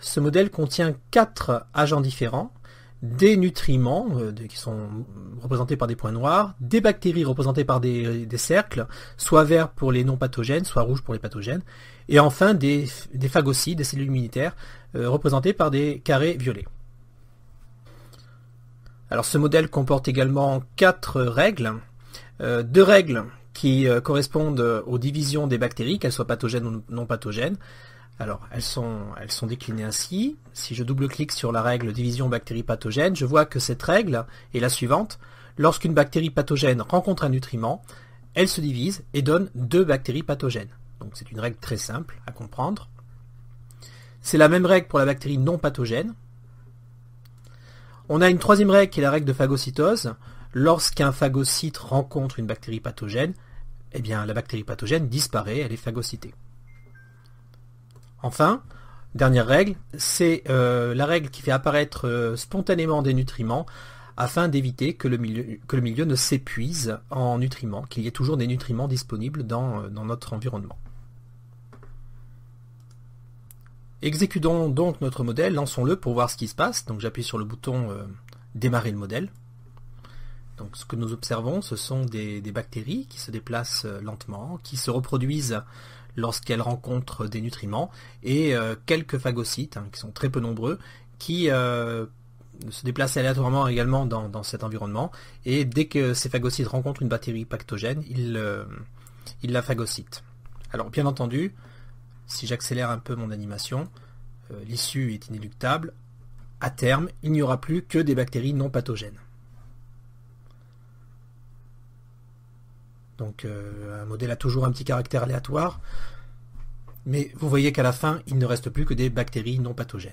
Ce modèle contient quatre agents différents, des nutriments euh, qui sont représentés par des points noirs, des bactéries représentées par des, cercles, soit verts pour les non-pathogènes, soit rouges pour les pathogènes, et enfin des, phagocytes, des cellules immunitaires, euh, représentées par des carrés violets. Alors ce modèle comporte également quatre règles, euh, deux règles qui correspondent aux divisions des bactéries, qu'elles soient pathogènes ou non pathogènes, alors, elles sont, déclinées ainsi. Si je double-clique sur la règle division bactérie pathogène, je vois que cette règle est la suivante. Lorsqu'une bactérie pathogène rencontre un nutriment, elle se divise et donne deux bactéries pathogènes. Donc c'est une règle très simple à comprendre. C'est la même règle pour la bactérie non pathogène. On a une troisième règle qui est la règle de phagocytose. Lorsqu'un phagocyte rencontre une bactérie pathogène, eh bien la bactérie pathogène disparaît, elle est phagocytée. Enfin, dernière règle, c'est euh, la règle qui fait apparaître euh, spontanément des nutriments afin d'éviter que, le milieu ne s'épuise en nutriments, qu'il y ait toujours des nutriments disponibles euh, dans, notre environnement. Exécutons donc notre modèle, lançons-le pour voir ce qui se passe. Donc j'appuie sur le bouton démarrer le modèle. Donc ce que nous observons, ce sont des, bactéries qui se déplacent euh, lentement, qui se reproduisent lorsqu'elles rencontrent des nutriments, et euh, quelques phagocytes, hein, qui sont très peu nombreux, qui euh, se déplacent aléatoirement également dans, cet environnement, et dès que ces phagocytes rencontrent une bactérie pactogène, ils la phagocytent. Alors bien entendu, si j'accélère un peu mon animation, l'issue est inéluctable, à terme, il n'y aura plus que des bactéries non pathogènes. Donc euh, un modèle a toujours un petit caractère aléatoire. Mais vous voyez qu'à la fin, il ne reste plus que des bactéries non pathogènes.